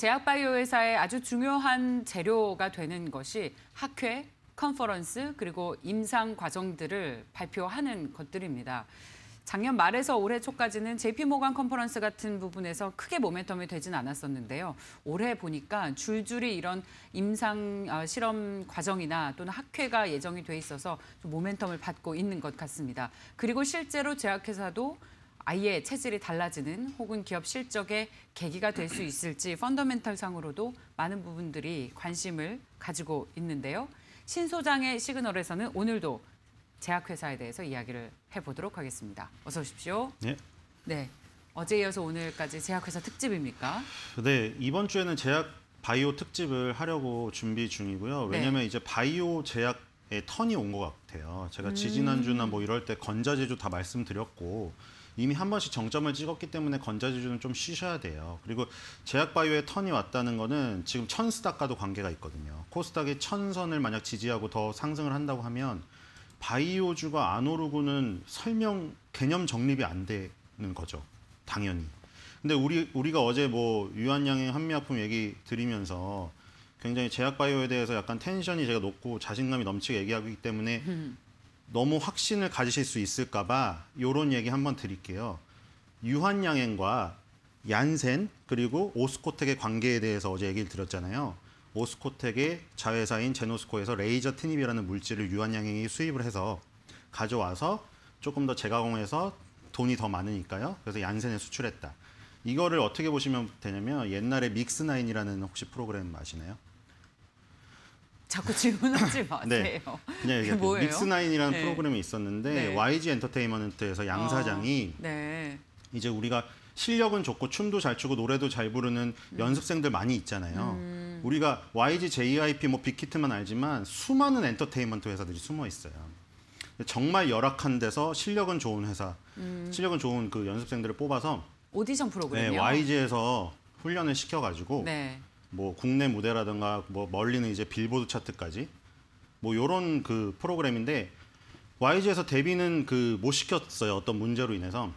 제약바이오 회사의 아주 중요한 재료가 되는 것이 학회, 컨퍼런스 그리고 임상 과정들을 발표하는 것들입니다. 작년 말에서 올해 초까지는 JP 모간 컨퍼런스 같은 부분에서 크게 모멘텀이 되진 않았었는데요. 올해 보니까 줄줄이 이런 임상 어, 실험 과정이나 또는 학회가 예정이 돼 있어서 모멘텀을 받고 있는 것 같습니다. 그리고 실제로 제약회사도 아예 체질이 달라지는 혹은 기업 실적의 계기가 될 수 있을지 펀더멘털상으로도 많은 부분들이 관심을 가지고 있는데요. 신 소장의 시그널에서는 오늘도 제약회사에 대해서 이야기를 해보도록 하겠습니다. 어서 오십시오. 네. 네. 어제 이어서 오늘까지 제약회사 특집입니까? 네. 이번 주에는 제약 바이오 특집을 하려고 준비 중이고요. 왜냐하면 네. 이제 바이오 제약 의 턴이 온 것 같아요. 제가 지지난주나 음. 뭐 이럴 때 건자제조 다 말씀드렸고 이미 한 번씩 정점을 찍었기 때문에 건자지주는 좀 쉬셔야 돼요. 그리고 제약바이오의 턴이 왔다는 거는 지금 천스닥과도 관계가 있거든요. 코스닥이 천선을 만약 지지하고 더 상승을 한다고 하면 바이오주가 안 오르고는 설명 개념 정립이 안 되는 거죠. 당연히. 근데 우리 우리가 어제 뭐유한양의 한미약품 얘기 드리면서 굉장히 제약바이오에 대해서 약간 텐션이 제가 높고 자신감이 넘치게 얘기하기 때문에 음. 너무 확신을 가지실 수 있을까봐 이런 얘기 한번 드릴게요. 유한양행과 얀센 그리고 오스코텍의 관계에 대해서 어제 얘기를 드렸잖아요. 오스코텍의 자회사인 제노스코에서 레이저 티닙이라는 물질을 유한양행이 수입을 해서 가져와서 조금 더 재가공해서 돈이 더 많으니까요. 그래서 얀센에 수출했다. 이거를 어떻게 보시면 되냐면 옛날에 믹스나인이라는 혹시 프로그램 아시나요? 자꾸 질문하지 네. 마세요. 네, 그냥 얘기할게요. 믹스나인이라는 네. 프로그램이 있었는데 네. YG 엔터테인먼트에서 양 사장이 아, 네. 이제 우리가 실력은 좋고 춤도 잘 추고 노래도 잘 부르는 음. 연습생들 많이 있잖아요. 음. 우리가 YG, JYP, 뭐 빅히트만 알지만 수많은 엔터테인먼트 회사들이 숨어 있어요. 정말 열악한 데서 실력은 좋은 회사, 음. 실력은 좋은 그 연습생들을 뽑아서 오디션 프로그램이요. 네, YG에서 훈련을 시켜가지고 네. 뭐 국내 무대라든가 뭐 멀리는 이제 빌보드 차트까지 뭐 요런 그 프로그램인데 YG에서 데뷔는 그 못 시켰어요. 어떤 문제로 인해서.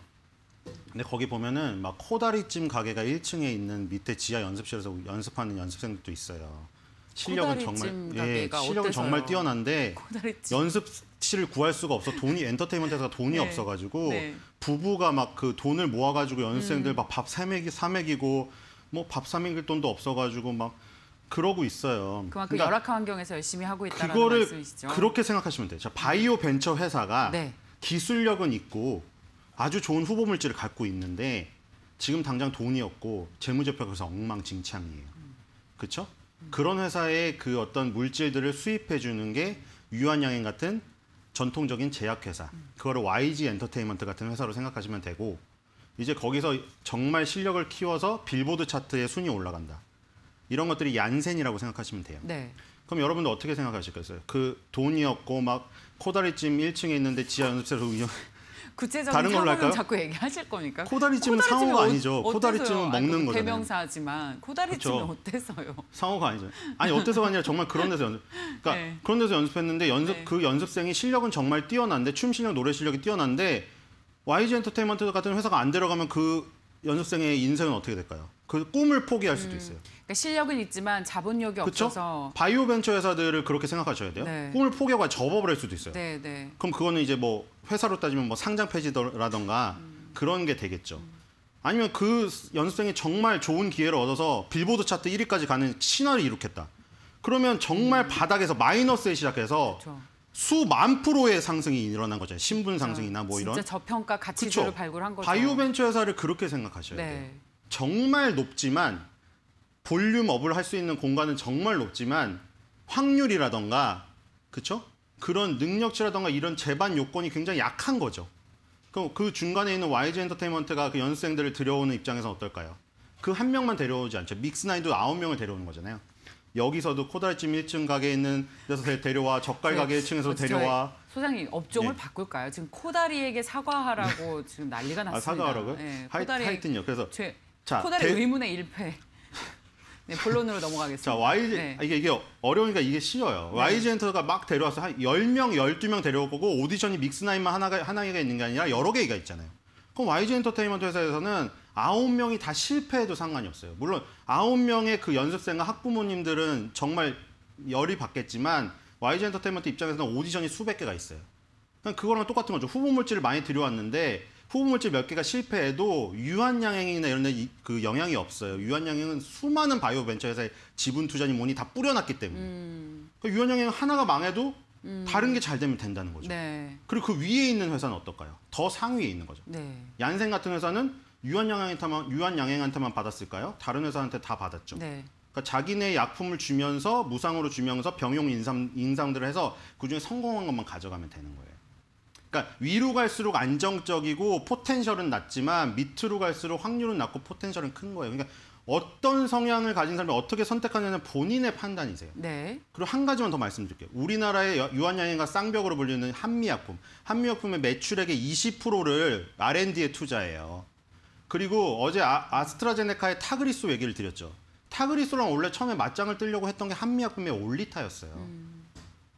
근데 거기 보면은 막 코다리찜 가게가 1층에 있는 밑에 지하 연습실에서 연습하는 연습생들도 있어요. 실력은 정말 예, 실력은 정말 뛰어난데 코다리찜. 연습실을 구할 수가 없어. 돈이 엔터테인먼트에서 돈이 네. 없어 가지고 네. 부부가 막 그 돈을 모아 가지고 연습생들 음. 막밥 세매이사매이고 뭐밥사 먹을 돈도 없어가지고 막 그러고 있어요. 그만큼 그러니까 열악한 환경에서 열심히 하고 있다는 말씀이시죠. 그렇게 생각하시면 돼요. 자, 바이오 벤처 회사가 네. 기술력은 있고 아주 좋은 후보 물질을 갖고 있는데 지금 당장 돈이 없고 재무제표가 엉망진창이에요. 그렇죠? 그런 회사의 그 어떤 물질들을 수입해 주는 게 유한양행 같은 전통적인 제약회사. 그거를 YG 엔터테인먼트 같은 회사로 생각하시면 되고 이제 거기서 정말 실력을 키워서 빌보드 차트의 순위 올라간다. 이런 것들이 얀센이라고 생각하시면 돼요. 네. 그럼 여러분들 어떻게 생각하실까요? 그돈이없고막 코다리찜 1층에 있는데 지하 연습실에서 운영 구체적인 다른 걸로 할까요? 자꾸 얘기하실 거니까. 코다리찜은 상호가 어, 아니죠. 어때서요? 코다리찜은 먹는 아니, 거잖아요. 대명사지만 코다리찜은 그쵸? 그렇죠. 어때서요? 상호가 아니죠. 아니 어때서가 아니라 정말 그런 데서 연습. 그러니까 네. 그런 데서 연습했는데 연습 네. 그 연습생이 실력은 정말 뛰어난데 춤 실력, 노래 실력이 뛰어난데 YG 엔터테인먼트 같은 회사가 안들어가면그 연습생의 인생은 어떻게 될까요? 그 꿈을 포기할 수도 음. 있어요. 음, 그러니까 실력은 있지만 자본력이 그쵸? 없어서 바이오 벤처 회사들을 그렇게 생각하셔야 돼요. 네. 꿈을 포기하고 접업을 할 수도 있어요. 네, 네. 그럼 그거는 이제 뭐 회사로 따지면 뭐 상장 폐지라던가 음. 그런 게 되겠죠. 음. 아니면 그 연습생이 정말 좋은 기회를 얻어서 빌보드 차트 1위까지 가는 신화를 이룩했다. 그러면 정말 음. 바닥에서 마이너스에 시작해서 그렇 수만 프로의 상승이 일어난 거죠. 신분 그러니까 상승이나 뭐 이런. 진짜 저평가 가치주를 발굴한 거죠. 바이오 벤처 회사를 그렇게 생각하셔야 네. 돼요. 정말 높지만 볼륨 업을 할 수 있는 공간은 정말 높지만 확률이라던가 그쵸? 그런 능력치라던가 이런 재반 요건이 굉장히 약한 거죠. 그럼 그 중간에 있는 YG 엔터테인먼트가 그 연습생들을 들여오는 입장에서 어떨까요? 그 한 명만 데려오지 않죠. 믹스나인도 아홉 명을 데려오는 거잖아요. 여기서도 코다리찜 1층 가게에 있는 데서 데려와 젓갈 네. 가게 1층에서 데려와 소장님 업종을 예. 바꿀까요? 지금 코다리에게 사과하라고 네. 지금 난리가 아, 났습니다. 아, 사과하라고요? 예, 네, 하 코다리 하여튼요. 그래서 죄, 자, 코다리 대... 의문의 일패. 네, 본론으로 넘어가겠습니다. 자, YG 네. 아, 이게 이게 어려우니까 이게 쉬워요. 네. YG 엔터가 막 데려와서 한 10명, 12명 데려올 거고 오디션이 믹스나인만 하나가 하나가 있는 게 아니라 여러 개가 있잖아요. 그럼 YG 엔터테인먼트 회사에서는 아홉 명이 다 실패해도 상관이 없어요. 물론 아홉 명의 그 연습생과 학부모님들은 정말 열이 받겠지만 YG 엔터테인먼트 입장에서는 오디션이 수백 개가 있어요. 그냥 그거랑 똑같은 거죠. 후보 물질을 많이 들여왔는데 후보 물질 몇 개가 실패해도 유한양행이나 이런 데그 영향이 없어요. 유한양행은 수많은 바이오 벤처 회사에 지분 투자니 뭐니 다 뿌려놨기 때문에. 음. 그 그러니까 유한양행 하나가 망해도 음. 다른 게 잘 되면 된다는 거죠. 네. 그리고 그 위에 있는 회사는 어떨까요? 더 상위에 있는 거죠. 네. 얀센 같은 회사는 유한양행한테만 유한양행한테만 받았을까요? 다른 회사한테 다 받았죠. 네. 그러니까 자기네 약품을 주면서 무상으로 주면서 병용 인상, 인상들을 해서 그중에 성공한 것만 가져가면 되는 거예요. 그러니까 위로 갈수록 안정적이고 포텐셜은 낮지만 밑으로 갈수록 확률은 낮고 포텐셜은 큰 거예요. 그러니까 어떤 성향을 가진 사람이 어떻게 선택하느냐는 본인의 판단이세요. 네. 그리고 한 가지만 더 말씀드릴게요. 우리나라의 유한양행과 쌍벽으로 불리는 한미약품. 한미약품의 매출액의 20%를 R&D에 투자해요. 그리고 어제 아, 스트라제네카의 타그리소 얘기를 드렸죠. 타그리소랑 원래 처음에 맞짱을 뜨려고 했던 게 한미약품의 올리타였어요. 음.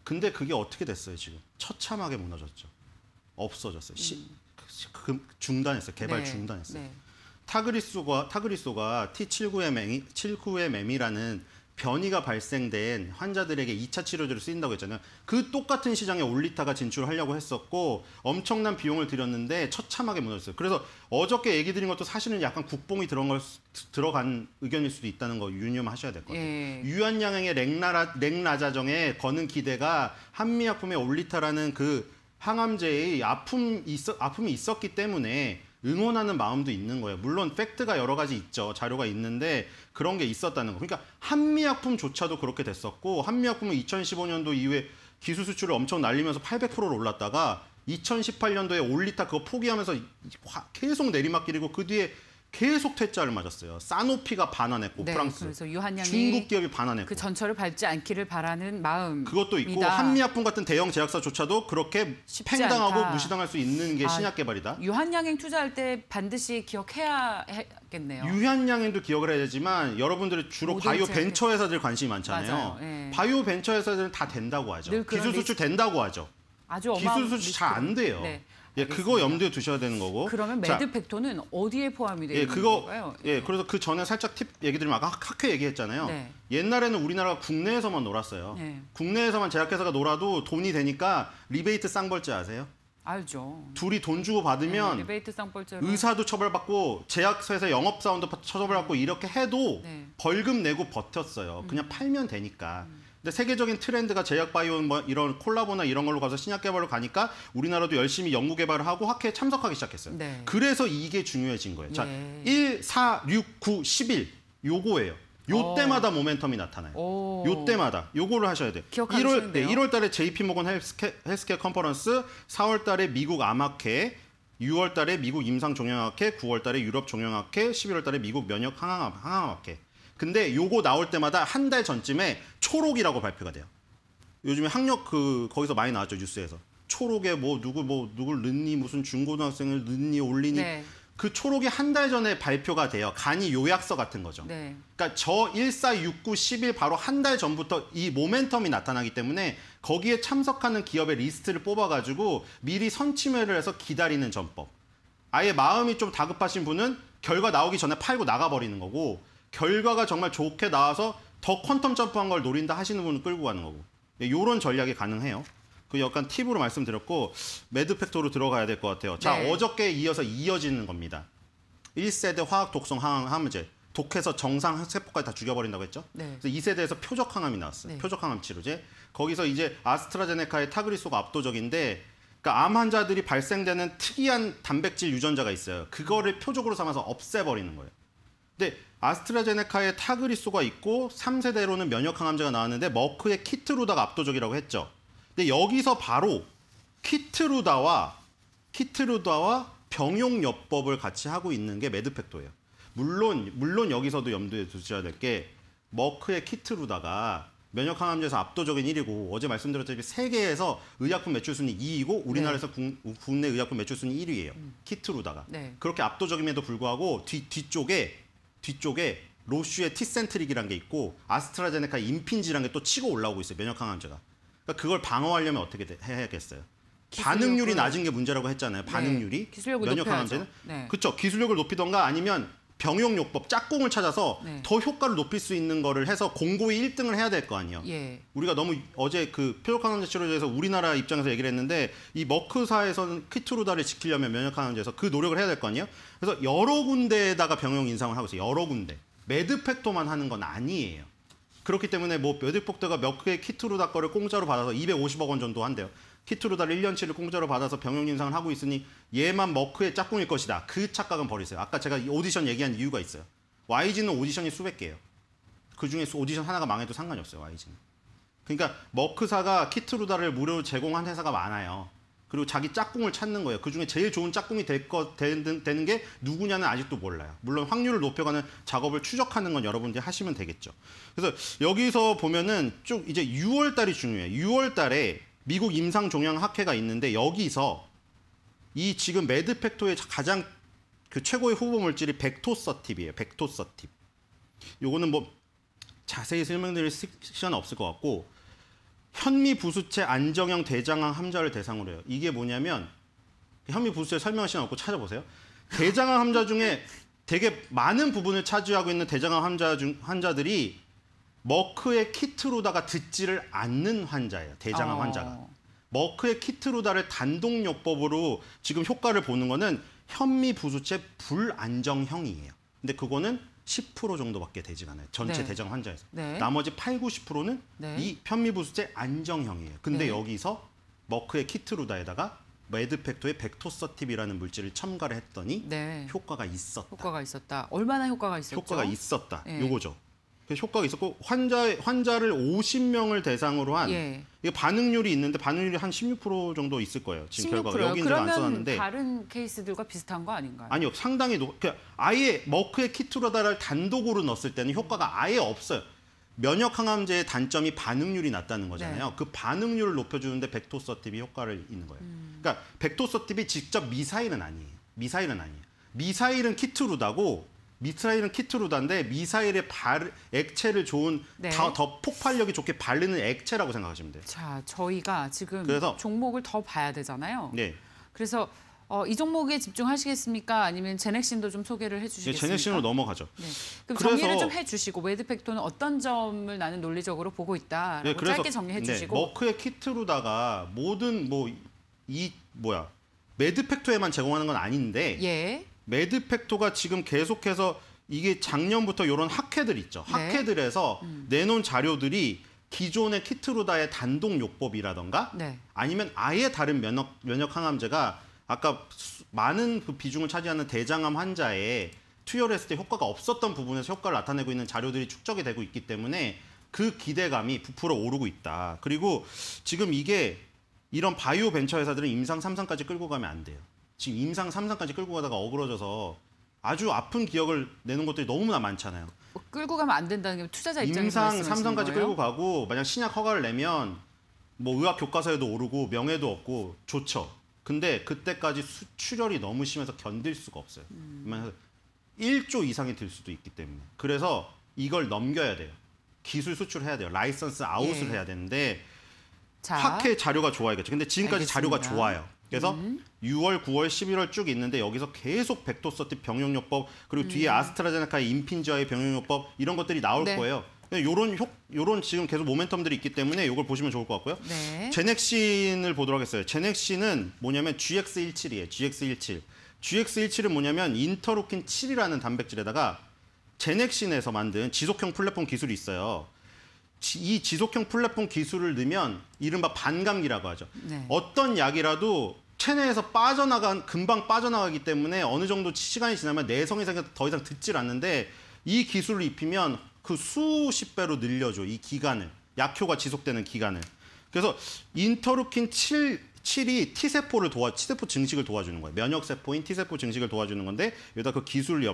근데 그게 어떻게 됐어요, 지금? 처참하게 무너졌죠. 없어졌어요. 시, 음. 중단했어요. 개발 네. 중단했어요. 네. 타그리소가, 타그리소가 T79의 맴이, 79의 맴이라는 변이가 발생된 환자들에게 이차 치료제를 쓰인다고 했잖아요. 그 똑같은 시장에 올리타가 진출하려고 했었고 엄청난 비용을 들였는데 처참하게 무너졌어요. 그래서 어저께 얘기 드린 것도 사실은 약간 국뽕이 들어간, 들어간 의견일 수도 있다는 거 유념하셔야 될것 같아요. 예. 유한양행의 렉나라, 렉나자정에 거는 기대가 한미약품의 올리타라는 그 항암제의 아픔 있어, 아픔이 있었기 때문에 응원하는 마음도 있는 거예요. 물론 팩트가 여러 가지 있죠. 자료가 있는데 그런 게 있었다는 거. 그러니까 한미약품조차도 그렇게 됐었고 한미약품은 2015년도 이후에 기수 수출을 엄청 날리면서 800%를 올랐다가 2018년도에 올리타 그거 포기하면서 계속 내리막길이고 그 뒤에 계속 퇴짜를 맞았어요. 사노피가 반환했고 네, 프랑스, 중국 기업이 반환했고 그 전철을 밟지 않기를 바라는 마음 그것도 있고 한미약품 같은 대형 제약사조차도 그렇게 팽당하고 않다. 무시당할 수 있는 게 아, 신약 개발이다. 유한양행 투자할 때 반드시 기억해야 겠네요 유한양행도 기억을 해야 되지만 여러분들이 주로 바이오 벤처 회사들 관심이 많잖아요. 네. 바이오 벤처 회사들은 다 된다고 하죠. 기술 수출 리스... 된다고 하죠. 아주 기술 수출 잘 안 돼요. 네. 예, 그거 염두에 두셔야 되는 거고. 그러면 매드팩토는 어디에 포함이 되어 예, 그거, 건가요? 예, 예, 그래서 그 전에 살짝 팁 얘기 드리면 아까 학회 얘기했잖아요. 네. 옛날에는 우리나라가 국내에서만 놀았어요. 네. 국내에서만 제약회사가 놀아도 돈이 되니까 리베이트 쌍벌제 아세요? 알죠. 둘이 돈 주고 받으면 네, 리베이트 쌍벌제로 의사도 처벌받고 제약사에서 영업 사원도 처벌받고 이렇게 해도 네. 벌금 내고 버텼어요. 그냥 음. 팔면 되니까. 음. 근데 세계적인 트렌드가 제약 바이오 뭐 이런 콜라보나 이런 걸로 가서 신약 개발로 가니까 우리나라도 열심히 연구 개발을 하고 학회에 참석하기 시작했어요. 네. 그래서 이게 중요해진 거예요. 자, 예. 1, 4, 6, 9, 11 요거예요. 요때마다 어. 모멘텀이 나타나요. 요때마다 요거를 하셔야 돼요. 1월 네, 1월 달에 JP 모건 헬스케, 헬스케어 컨퍼런스, 4월 달에 미국 암학회, 6월 달에 미국 임상 종양학회, 9월 달에 유럽 종양학회, 11월 달에 미국 면역 항암, 항암학회. 근데 요거 나올 때마다 한 달 전쯤에 초록이라고 발표가 돼요. 요즘에 학력 그 거기서 많이 나왔죠 뉴스에서 초록에 뭐 누구 뭐 누굴 넣니 무슨 중고등학생을 넣니 올리니 네. 그 초록이 한 달 전에 발표가 돼요. 간이 요약서 같은 거죠. 네. 그러니까 저1469 1일 바로 한 달 전부터 이 모멘텀이 나타나기 때문에 거기에 참석하는 기업의 리스트를 뽑아가지고 미리 선침회를 해서 기다리는 전법. 아예 마음이 좀 다급하신 분은 결과 나오기 전에 팔고 나가버리는 거고 결과가 정말 좋게 나와서 더 퀀텀 점프한 걸 노린다 하시는 분은 끌고 가는 거고 이런 네, 전략이 가능해요. 그 약간 팁으로 말씀드렸고 매드팩토로 들어가야 될 것 같아요. 자 네. 어저께 이어서 이어지는 겁니다. 1세대 화학 독성 항암제 독해서 정상 세포까지 다 죽여버린다고 했죠. 네. 그래서 2세대에서 표적 항암이 나왔어요. 네. 표적 항암 치료제. 거기서 이제 아스트라제네카의 타그리소가 압도적인데 그러니까 암 환자들이 발생되는 특이한 단백질 유전자가 있어요. 그거를 표적으로 삼아서 없애버리는 거예요. 근데 네, 아스트라제네카의 타그리소가 있고 3세대로는 면역 항암제가 나왔는데 머크의 키트루다가 압도적이라고 했죠. 근데 여기서 바로 키트루다와 키트루다와 병용 요법을 같이 하고 있는 게 메드팩토예요. 물론 물론 여기서도 염두에 두셔야 될 게 머크의 키트루다가 면역 항암제에서 압도적인 1위고 어제 말씀드렸듯이 세계에서 의약품 매출 순위 2위고 우리나라에서 네. 국, 내 의약품 매출 순위 1위예요. 음. 키트루다가. 네. 그렇게 압도적임에도 불구하고 뒤, 뒤쪽에 뒤쪽에 로슈의 티센트릭이란 게 있고 아스트라제네카 인핀지란 게 또 치고 올라오고 있어요. 면역 항암제가. 그러니까 그걸 방어하려면 어떻게 돼, 해야겠어요? 반응률이 낮은 게 문제라고 했잖아요. 네, 반응률이 네. 면역 높여 항암제는 네. 그렇죠. 기술력을 높이던가 아니면 병용요법 짝꿍을 찾아서 네. 더 효과를 높일 수 있는 거를 해서 공고히 1등을 해야 될 거 아니에요. 예. 우리가 너무 어제 그 표적항암제 치료제에서 우리나라 입장에서 얘기를 했는데 이 머크사에서는 키트루다를 지키려면 면역항암제에서 그 노력을 해야 될 거 아니에요. 그래서 여러 군데에다가 병용 인상을 하고 있어요. 여러 군데. 매드팩토만 하는 건 아니에요. 그렇기 때문에 뭐매드팩토가몇 개의 키트루다 거를 공짜로 받아서 250억 원 정도 한대요. 키트루달 1년치를 공짜로 받아서 병역 인상을 하고 있으니 얘만 머크의 짝꿍일 것이다. 그 착각은 버리세요. 아까 제가 오디션 얘기한 이유가 있어요. YG는 오디션이 수백 개예요. 그중에 오디션 하나가 망해도 상관이 없어요. YG는. 그러니까 머크사가 키트루다를 무료로 제공한 회사가 많아요. 그리고 자기 짝꿍을 찾는 거예요. 그 중에 제일 좋은 짝꿍이 될 거, 되는, 되는 게 누구냐는 아직도 몰라요. 물론 확률을 높여가는 작업을 추적하는 건 여러분들이 하시면 되겠죠. 그래서 여기서 보면은 쭉 이제 6월 달이 중요해요. 6월 달에 미국 임상종양학회가 있는데 여기서 이 지금 매드팩토의 가장 그 최고의 후보 물질이 벡토서팁이에요. 벡토서팁. 요거는 뭐 자세히 설명드릴 시간 없을 것 같고 현미 부수체 안정형 대장암 환자를 대상으로 해요. 이게 뭐냐면 그 현미 부수체 설명할 시간 없고 찾아보세요. 대장암 환자 중에 되게 많은 부분을 차지하고 있는 대장암 환자 중 환자들이 머크의 키트로다가 듣지를 않는 환자예요. 대장암 어. 환자가. 머크의 키트로다를 단독요법으로 지금 효과를 보는 거는 현미 부수체 불안정형이에요. 근데 그거는 10% 정도밖에 되지 않아요. 전체 네. 대장 환자에서. 네. 나머지 8, 90%는 네. 이편미 부수체 안정형이에요. 근데 네. 여기서 머크의 키트루다에다가 메드팩토의벡토서티이라는 물질을 첨가를 했더니 네. 효과가 있었다. 효과가 있었다. 얼마나 효과가 있었죠? 효과가 있었다. 예. 요거죠. 그 효과가 있었고 환자 환자를 50명을 대상으로 한 예. 이게 반응률이 있는데 반응률이 한 16% 정도 있을 거예요. 지금 16%요? 결과가 여기는 안 써놨는데 다른 케이스들과 비슷한 거 아닌가요? 아니요, 상당히 높. 그러니까 아예 머크의 키트로다를 단독으로 넣었을 때는 효과가 아예 없어요. 면역 항암제의 단점이 반응률이 낮다는 거잖아요. 네. 그 반응률을 높여주는데 벡토서팁비 효과를 있는 거예요. 음. 그러니까 벡토서팁비 직접 미사일은 아니에요. 미사일은 아니에요. 미사일은 키트루다고 미사일은 키트루다인데 미사일에 발 액체를 좋은 네. 다, 더 폭발력이 좋게 바르는 액체라고 생각하시면 돼요. 자, 저희가 지금 그래서, 종목을 더 봐야 되잖아요. 네. 그래서 어, 이 종목에 집중하시겠습니까? 아니면 제넥신도 좀 소개를 해주시겠습니까? 네, 제넥신으로 넘어가죠. 네. 그럼 그래서, 정리를 좀 해주시고 웨드팩토는 어떤 점을 나는 논리적으로 보고 있다 네, 그래서, 짧게 정리해주시고 네, 머크의 키트로다가 모든 뭐 이 뭐야 매드팩토에만 제공하는 건 아닌데 예. 매드팩토가 지금 계속해서 이게 작년부터 이런 학회들 있죠. 네. 학회들에서 네. 음. 내놓은 자료들이 기존의 키트루다의 단독 요법이라던가 네. 아니면 아예 다른 면역, 면역 항암제가 아까 많은 그 비중을 차지하는 대장암 환자에 투여했을 를때 효과가 없었던 부분에서 효과를 나타내고 있는 자료들이 축적이 되고 있기 때문에 그 기대감이 부풀어 오르고 있다. 그리고 지금 이게 이런 바이오 벤처 회사들은 임상 삼상까지 끌고 가면 안 돼요. 지금 임상 삼상까지 끌고 가다가 어그러져서 아주 아픈 기억을 내는 것들이 너무나 많잖아요. 뭐 끌고 가면 안 된다는 게 투자자 입장에서 임상 삼상까지 끌고 가고 만약 신약 허가를 내면 뭐 의학 교과서에도 오르고 명예도 없고 좋죠. 근데 그때까지 수출혈이 너무 심해서 견딜 수가 없어요. 음. 1조 이상이 들 수도 있기 때문에. 그래서 이걸 넘겨야 돼요. 기술 수출해야 돼요. 라이선스 아웃을 예. 해야 되는데 자, 학회 자료가 좋아야겠죠. 근데 지금까지 알겠습니다. 자료가 좋아요. 그래서 음. 6월, 9월, 11월 쭉 있는데 여기서 계속 백토서티 병용요법 그리고 뒤에 음. 아스트라제네카의 인핀저의 병용요법 이런 것들이 나올 네. 거예요. 네, 요런 효, 요런 지금 계속 모멘텀들이 있기 때문에 이걸 보시면 좋을 것 같고요. 네. 제넥신을 보도록 하겠어요. 제넥신은 뭐냐면 GX17이에요. GX17. GX17은 뭐냐면 인터루킨 7이라는 단백질에다가 제넥신에서 만든 지속형 플랫폼 기술이 있어요. 이 지속형 플랫폼 기술을 넣으면 이른바 반감기라고 하죠. 네. 어떤 약이라도 체내에서 빠져나간 금방 빠져나가기 때문에 어느 정도 시간이 지나면 내성이 생겨서 더 이상 듣질 않는데 이 기술을 입히면 그 수십 배로 늘려줘 이 기간을 약효가 지속되는 기간을. 그래서 인터루킨 7 7이 T세포를 도와, T세포 증식을 도와주는 거예요. 면역세포인 T세포 증식을 도와주는 건데 여기다 그 기술을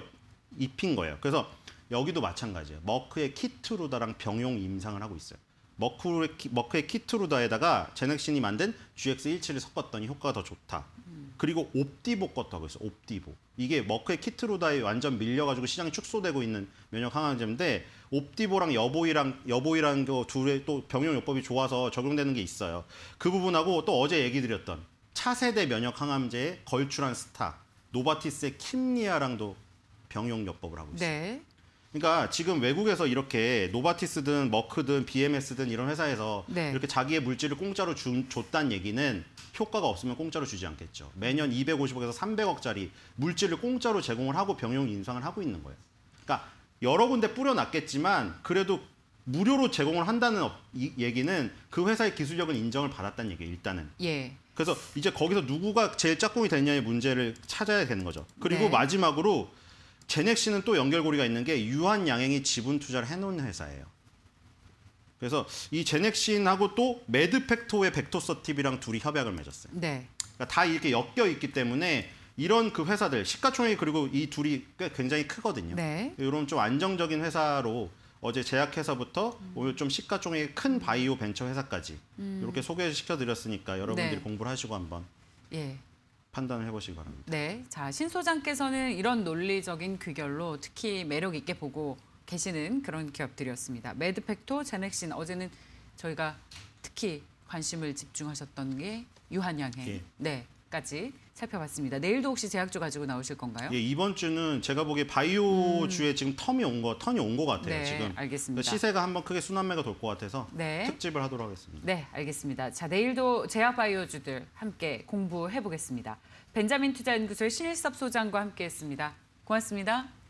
입힌 거예요. 그래서 여기도 마찬가지예요. 머크의 키트루다랑 병용 임상을 하고 있어요. 머크의, 머크의 키트루다에다가 제넥신이 만든 GX17을 섞었더니 효과가 더 좋다. 그리고 옵디보 것도 하고 있어요. 옵디보. 이게 머크의 키트루다에 완전 밀려가지고 시장이 축소되고 있는 면역 항암제인데 옵디보랑 여보이랑 여보이라는 그 둘의 또 병용 요법이 좋아서 적용되는 게 있어요. 그 부분하고 또 어제 얘기 드렸던 차세대 면역 항암제의 걸출한 스타 노바티스의 킴니아랑도 병용 요법을 하고 있어요. 네. 그러니까 지금 외국에서 이렇게 노바티스든 머크든 BMS든 이런 회사에서 네. 이렇게 자기의 물질을 공짜로 준, 줬단 얘기는 효과가 없으면 공짜로 주지 않겠죠. 매년 250억에서 300억짜리 물질을 공짜로 제공을 하고 병용 인상을 하고 있는 거예요. 그러니까 여러 군데 뿌려놨겠지만 그래도 무료로 제공을 한다는 얘기는 그 회사의 기술력은 인정을 받았다는 얘기예요. 일단은. 예. 그래서 이제 거기서 누구가 제일 짝꿍이 됐냐의 문제를 찾아야 되는 거죠. 그리고 네. 마지막으로 제넥씨는 또 연결고리가 있는 게 유한양행이 지분 투자를 해놓은 회사예요. 그래서 이 제넥신하고 또 매드팩토의 벡토서티비랑 둘이 협약을 맺었어요. 네. 그러니까 다 이렇게 엮여 있기 때문에 이런 그 회사들 시가총액 그리고 이 둘이 꽤 굉장히 크거든요. 네. 이런 좀 안정적인 회사로 어제 제약회사부터 음. 오늘 좀 시가총액 큰 바이오 벤처 회사까지 음. 이렇게 소개시켜 드렸으니까 여러분들이 네. 공부를 하시고 한번 예. 판단을 해보시기 바랍니다. 네, 자신 소장께서는 이런 논리적인 귀결로 특히 매력 있게 보고 계시는 그런 기업들이었습니다. 매드팩토, 제넥신 어제는 저희가 특히 관심을 집중하셨던 게 유한양행 예. 네까지 살펴봤습니다. 내일도 혹시 제약주 가지고 나오실 건가요? 예, 이번 주는 제가 보기에 바이오주에 음. 지금 텀이 온 거, 턴이 온거 같아요. 네, 지금 알겠습니다. 시세가 한번 크게 순환매가 돌것 같아서 네. 특집을 하도록 하겠습니다. 네, 알겠습니다. 자, 내일도 제약 바이오주들 함께 공부해 보겠습니다. 벤자민 투자연구소의 신일섭 소장과 함께했습니다. 고맙습니다.